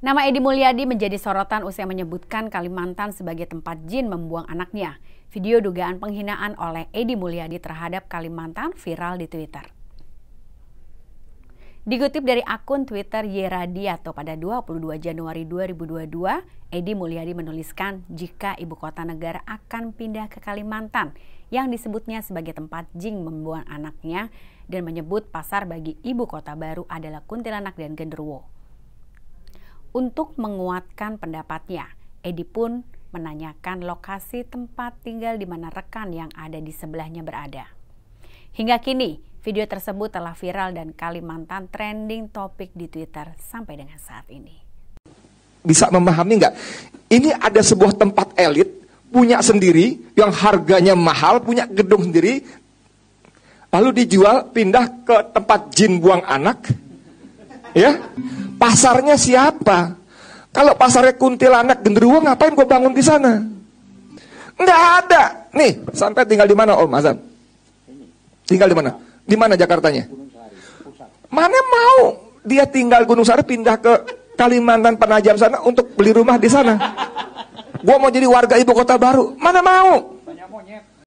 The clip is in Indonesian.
Nama Edi Mulyadi menjadi sorotan usai menyebutkan Kalimantan sebagai tempat jin membuang anaknya. Video dugaan penghinaan oleh Edi Mulyadi terhadap Kalimantan viral di Twitter. Dikutip dari akun Twitter Yeradiato pada 22 Januari 2022, Edi Mulyadi menuliskan jika ibu kota negara akan pindah ke Kalimantan yang disebutnya sebagai tempat jing membuang anaknya dan menyebut pasar bagi ibu kota baru adalah kuntilanak dan genderuwo untuk menguatkan pendapatnya. Edi pun menanyakan lokasi tempat tinggal di mana rekan yang ada di sebelahnya berada. Hingga kini, video tersebut telah viral dan Kalimantan trending topik di Twitter sampai dengan saat ini. Bisa memahami nggak? Ini ada sebuah tempat elit punya sendiri yang harganya mahal, punya gedung sendiri, lalu dijual pindah ke tempat jin buang anak, ya? pasarnya siapa? Kalau pasarnya kuntilanak genderuwo ngapain gue bangun di sana? Enggak ada. Nih, sampai tinggal di mana Om Azam? Tinggal di mana? Di mana Jakartanya? Mana mau dia tinggal Gunung Sari pindah ke Kalimantan Penajam sana untuk beli rumah di sana? Gue mau jadi warga ibu kota baru. Mana mau?